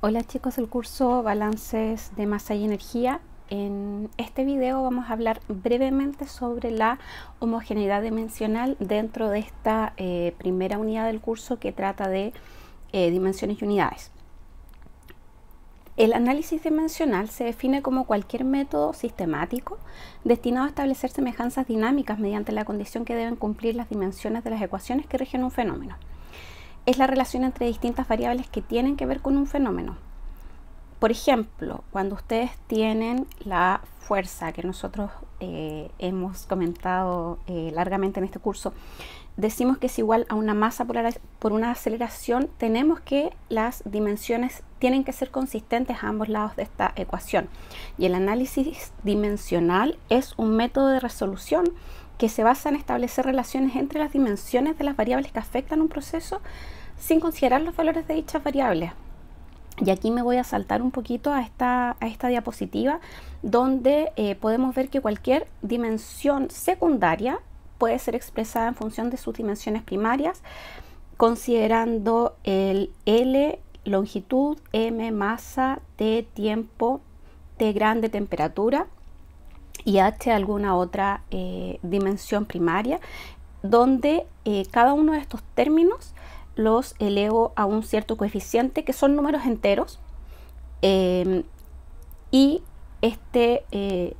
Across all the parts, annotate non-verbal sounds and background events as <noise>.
Hola chicos del curso Balances de Masa y Energía. En este video vamos a hablar brevemente sobre la homogeneidad dimensional dentro de esta eh, primera unidad del curso que trata de eh, dimensiones y unidades. El análisis dimensional se define como cualquier método sistemático destinado a establecer semejanzas dinámicas mediante la condición que deben cumplir las dimensiones de las ecuaciones que rigen un fenómeno es la relación entre distintas variables que tienen que ver con un fenómeno. Por ejemplo, cuando ustedes tienen la fuerza que nosotros eh, hemos comentado eh, largamente en este curso, decimos que es igual a una masa por, por una aceleración, tenemos que las dimensiones tienen que ser consistentes a ambos lados de esta ecuación. Y el análisis dimensional es un método de resolución que se basa en establecer relaciones entre las dimensiones de las variables que afectan un proceso sin considerar los valores de dichas variables. Y aquí me voy a saltar un poquito a esta, a esta diapositiva donde eh, podemos ver que cualquier dimensión secundaria puede ser expresada en función de sus dimensiones primarias, considerando el L, longitud, M, masa, T, tiempo, T grande, temperatura y H, alguna otra eh, dimensión primaria, donde eh, cada uno de estos términos los elevo a un cierto coeficiente, que son números enteros, em, y este, eh,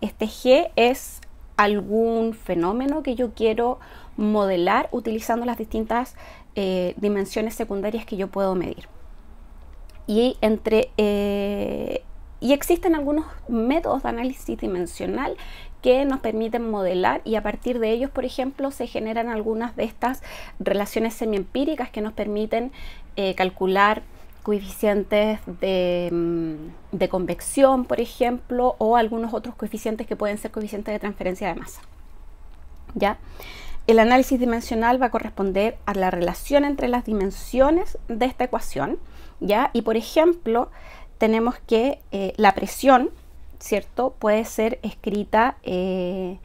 este G es algún fenómeno que yo quiero modelar utilizando las distintas eh, dimensiones secundarias que yo puedo medir. Y, entre, eh, y existen algunos métodos de análisis dimensional que nos permiten modelar y a partir de ellos, por ejemplo, se generan algunas de estas relaciones semiempíricas que nos permiten eh, calcular coeficientes mm, de, convección, por ejemplo, o algunos otros coeficientes que pueden ser coeficientes de transferencia de masa. ¿Ya? El análisis dimensional va a corresponder a la relación entre las dimensiones de esta ecuación, ¿ya? Y por ejemplo, tenemos que eh, la presión ¿cierto? Puede ser escrita eh,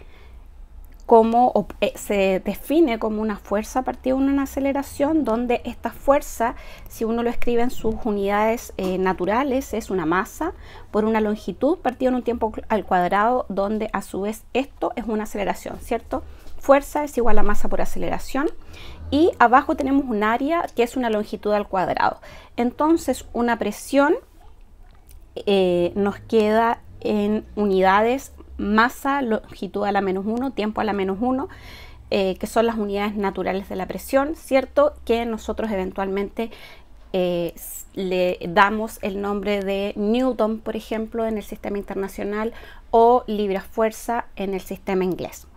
como eh, se define como una fuerza a una aceleración, donde esta fuerza, si uno lo escribe en sus unidades eh, naturales, es una masa por una longitud partida en un tiempo al cuadrado, donde a su vez esto es una aceleración, ¿cierto? Fuerza es igual a masa por aceleración y abajo tenemos un área que es una longitud al cuadrado. Entonces una presión nos queda en unidades masa, longitud a la menos 1, tiempo a la menos 1, eh, que son las unidades naturales de la presión, ¿cierto? Que nosotros eventualmente eh, le damos el nombre de Newton, por ejemplo, en el sistema internacional o libra fuerza en el sistema inglés.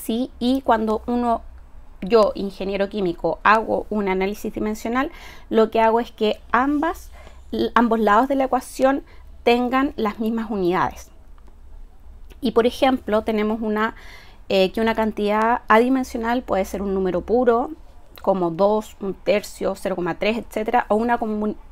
¿Sí? Y cuando uno, yo, ingeniero químico, hago un análisis dimensional, lo que hago es que ambas, ambos lados de la ecuación tengan las mismas unidades. Y por ejemplo, tenemos una, eh, que una cantidad adimensional puede ser un número puro, como 2, un tercio, 0,3, etcétera, o una,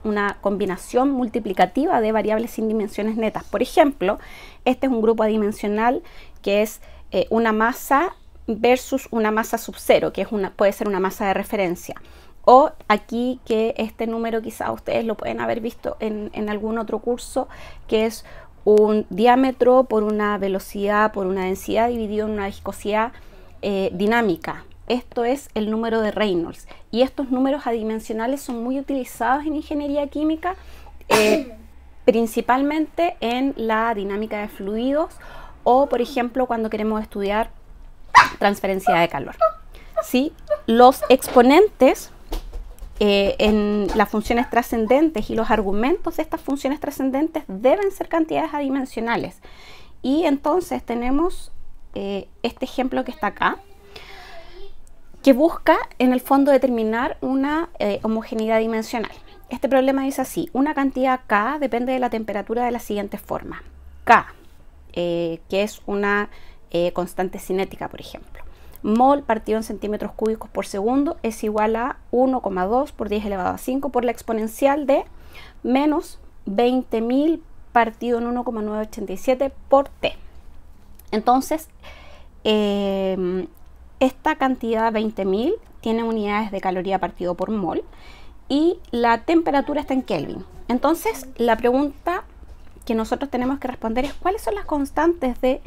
una combinación multiplicativa de variables sin dimensiones netas. Por ejemplo, este es un grupo adimensional que es eh, una masa versus una masa sub cero, que es puede ser una masa de referencia o aquí que este número quizá ustedes lo pueden haber visto en, en algún otro curso, que es un diámetro por una velocidad, por una densidad dividido en una viscosidad eh, dinámica. Esto es el número de Reynolds. Y estos números adimensionales son muy utilizados en ingeniería química, eh, <coughs> principalmente en la dinámica de fluidos o, por ejemplo, cuando queremos estudiar transferencia de calor. ¿Sí? Los exponentes eh, en las funciones trascendentes y los argumentos de estas funciones trascendentes deben ser cantidades adimensionales. Y entonces tenemos eh, este ejemplo que está acá, que busca en el fondo determinar una eh, homogeneidad dimensional. Este problema dice así, una cantidad K depende de la temperatura de la siguiente forma. K, que es una constante cinética, por ejemplo mol partido en centímetros cúbicos por segundo es igual a 1,2 por 10 elevado a 5 por la exponencial de menos 20.000 partido en 1,987 por T. Entonces, em, esta cantidad 20.000 tiene unidades de caloría partido por mol y la temperatura está en Kelvin. Entonces, la pregunta que nosotros tenemos que responder es cuáles son las constantes de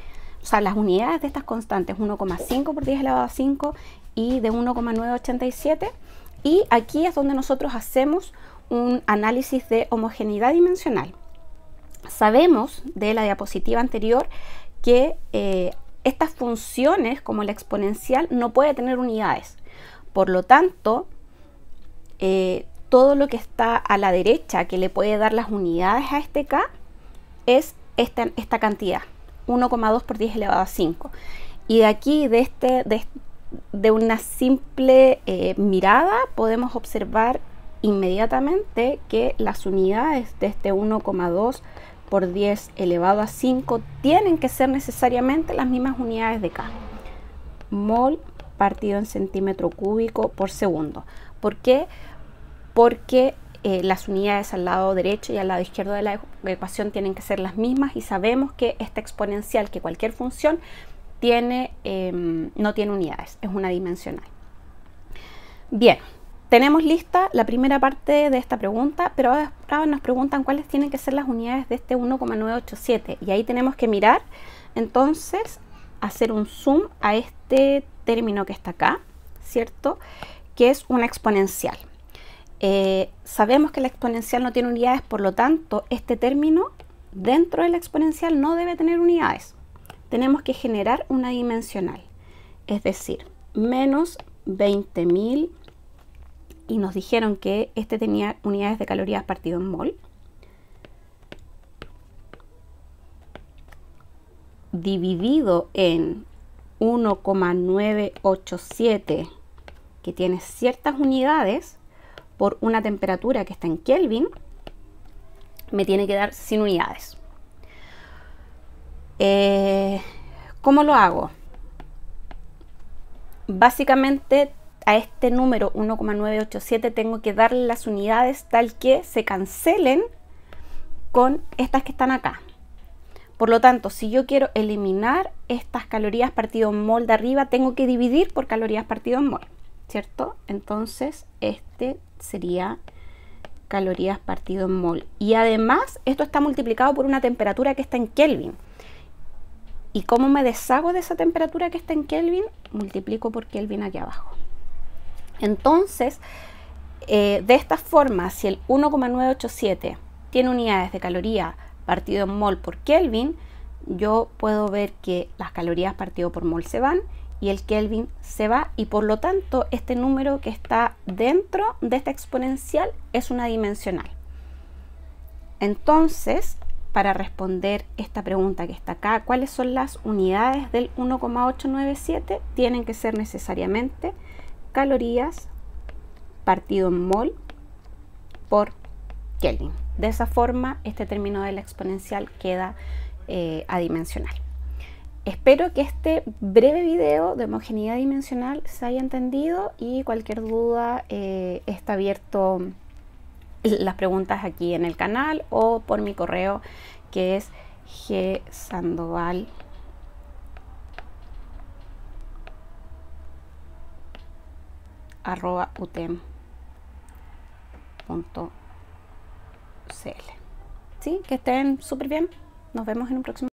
o sea, las unidades de estas constantes 1,5 por 10 elevado a 5 y de 1,987. Y aquí es donde nosotros hacemos un análisis de homogeneidad dimensional. Sabemos de la diapositiva anterior que eh, estas funciones, como la exponencial, no puede tener unidades. Por lo tanto, eh, todo lo que está a la derecha que le puede dar las unidades a este k es esta cantidad, 1,2 por 10 elevado a 5. Y de aquí, de, este, de, una simple eh, mirada, podemos observar inmediatamente que las unidades de este 1,2 por 10 elevado a 5 tienen que ser necesariamente las mismas unidades de K. Mol partido en centímetro cúbico por segundo. ¿Por qué? Porque eh, las unidades al lado derecho y al lado izquierdo de la ecuación tienen que ser las mismas y sabemos que esta exponencial, que cualquier función, tiene, em, no tiene unidades, es una dimensional. Bien, tenemos lista la primera parte de esta pregunta, pero ahora nos preguntan cuáles tienen que ser las unidades de este 1,987 y ahí tenemos que mirar, entonces, hacer un zoom a este término que está acá, ¿cierto? Que es una exponencial. Eh, sabemos que la exponencial no tiene unidades, por lo tanto, este término dentro de la exponencial no debe tener unidades. Tenemos que generar una dimensional, es decir, menos 20.000 y nos dijeron que este tenía unidades de calorías partido en mol. Dividido en 1,987 que tiene ciertas unidades por una temperatura que está en Kelvin, me tiene que dar sin unidades. Eh, ¿Cómo lo hago? Básicamente a este número 1,987 tengo que darle las unidades tal que se cancelen con estas que están acá. Por lo tanto, si yo quiero eliminar estas calorías partido en mol de arriba, tengo que dividir por calorías partido en mol. ¿cierto? Entonces, este sería calorías partido en mol. Y además, esto está multiplicado por una temperatura que está en Kelvin. ¿Y cómo me deshago de esa temperatura que está en Kelvin? Multiplico por Kelvin aquí abajo. Entonces, eh, de esta forma, si el 1,987 tiene unidades de caloría partido en mol por Kelvin, yo puedo ver que las calorías partido por mol se van y el Kelvin se va y por lo tanto este número que está dentro de esta exponencial es una dimensional. Entonces, para responder esta pregunta que está acá, ¿cuáles son las unidades del 1,897? Tienen que ser necesariamente calorías partido en mol por Kelvin. De esa forma, este término de la exponencial queda eh, adimensional. Espero que este breve video de homogeneidad dimensional se haya entendido y cualquier duda eh, está abierto las preguntas aquí en el canal o por mi correo que es gsandoval ¿Sí? Que estén súper bien. Nos vemos en un próximo.